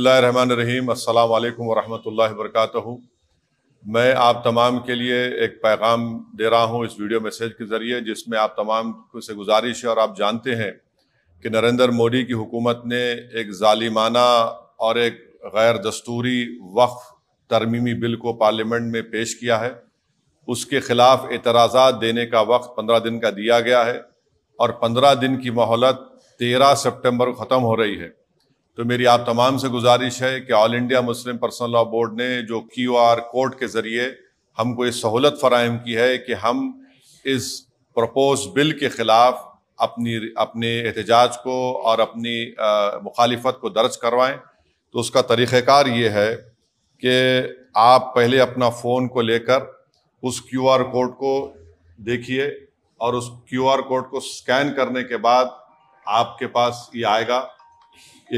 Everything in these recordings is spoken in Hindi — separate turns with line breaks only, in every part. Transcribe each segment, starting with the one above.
रहीम अस्सलाम वालेकुम वरहमतुल्लाहि वरकatuh मैं आप तमाम के लिए एक पैगाम दे रहा हूँ इस वीडियो मैसेज के ज़रिए जिसमें आप तमाम से गुजारिश है और आप जानते हैं कि नरेंद्र मोदी की हुकूमत ने एक ालिमाना और एक गैर दस्तूरी वक्फ तरमीमी बिल को पार्लियामेंट में पेश किया है उसके ख़िलाफ़ एतराज़ा देने का वक्त पंद्रह दिन का दिया गया है और पंद्रह दिन की मोहलत तेरह सेप्टेम्बर ख़त्म हो रही है तो मेरी आप तमाम से गुजारिश है कि all India Muslim personal law board ने जो क्यू आर कोड के ज़रिए हमको ये सहूलत फ़राहम की है कि हम इस प्रपोज बिल के ख़िलाफ़ अपनी अपने एहतजाज को और अपनी आ, मुखालिफत को दर्ज करवाएं तो उसका तरीक़ार ये है कि आप पहले अपना फ़ोन को लेकर उस क्यू आर कोड को देखिए और उस क्यू आर कोड को स्कैन करने के बाद आपके पास ये आएगा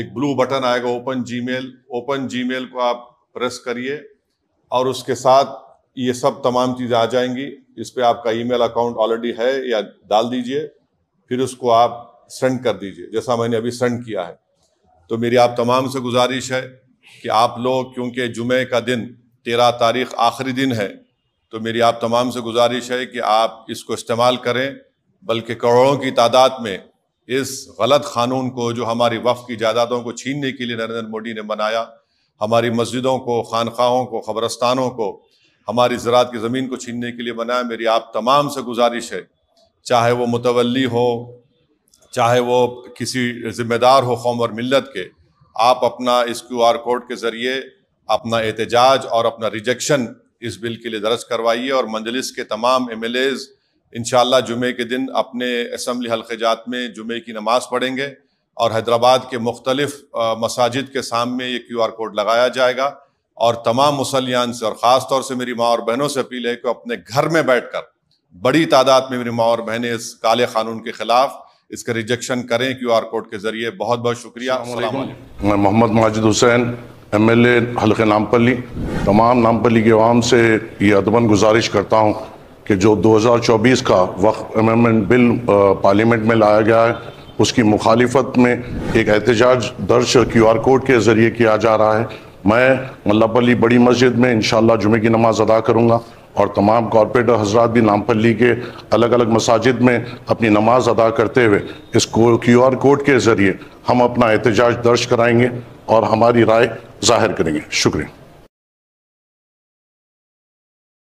एक ब्लू बटन आएगा ओपन मेल ओपन मेल को आप प्रेस करिए और उसके साथ ये सब तमाम चीज़ें आ जाएंगी इस पर आपका ईमेल अकाउंट ऑलरेडी है या डाल दीजिए फिर उसको आप सेंड कर दीजिए जैसा मैंने अभी सेंड किया है तो मेरी आप तमाम से गुजारिश है कि आप लोग क्योंकि जुमे का दिन तेरह तारीख आखिरी दिन है तो मेरी आप तमाम से गुजारिश है कि आप इसको इस्तेमाल करें बल्कि करोड़ों की तादाद में इस गलत कानून को जो हमारी वफ़ की जायदादों को छीनने के लिए नरेंद्र मोदी ने बनाया हमारी मस्जिदों को खानखाहों को खबरस्तानों को हमारी ज़रात की ज़मीन को छीनने के लिए बनाया मेरी आप तमाम से गुजारिश है चाहे वो मुतवली हो चाहे वो किसी ज़िम्मेदार हो कौम और मिलत के आप अपना इस क्यू आर कोड के ज़रिए अपना एहतजाज और अपना रिजेक्शन इस बिल के लिए दर्ज करवाइए और मंजलिस के तमाम एम एल एज़ इन जुमे के दिन अपने असम्बली हल्केजात में जुमे की नमाज़ पढ़ेंगे और हैदराबाद के मुख्तलिफ मसाजिद के सामने ये क्यू आर कोड लगाया जाएगा और तमाम मुसलियान से और ख़ास तौर से मेरी माँ और बहनों से अपील है कि अपने घर में बैठ कर बड़ी तादाद में मेरी माँ और बहनें इस काले कानून के ख़िलाफ़ इसका रिजेक्शन करें क्यू आर कोड के ज़रिए बहुत बहुत शुक्रिया मैं
Mohammed Majid Hussain M L A हल्के नामपली तमाम नामपली के अवाम से ये अदबन गुजारिश करता हूँ कि जो 2024 का वक्त अमेंडमेंट बिल पार्लियामेंट में लाया गया है उसकी मुखालिफत में एक एहतजाज दर्ज क्यू आर कोड के ज़रिए किया जा रहा है मैं मल्लापल्ली बड़ी मस्जिद में इन जुमे की नमाज़ अदा करूँगा और तमाम कॉरपोरेटर हजरात भी नामपल्ली के अलग अलग मसाजिद में अपनी नमाज अदा करते हुए इस क्यू आर कोड के ज़रिए हम अपना एहतजाज दर्ज कराएंगे और हमारी राय ज़ाहिर करेंगे शुक्रिया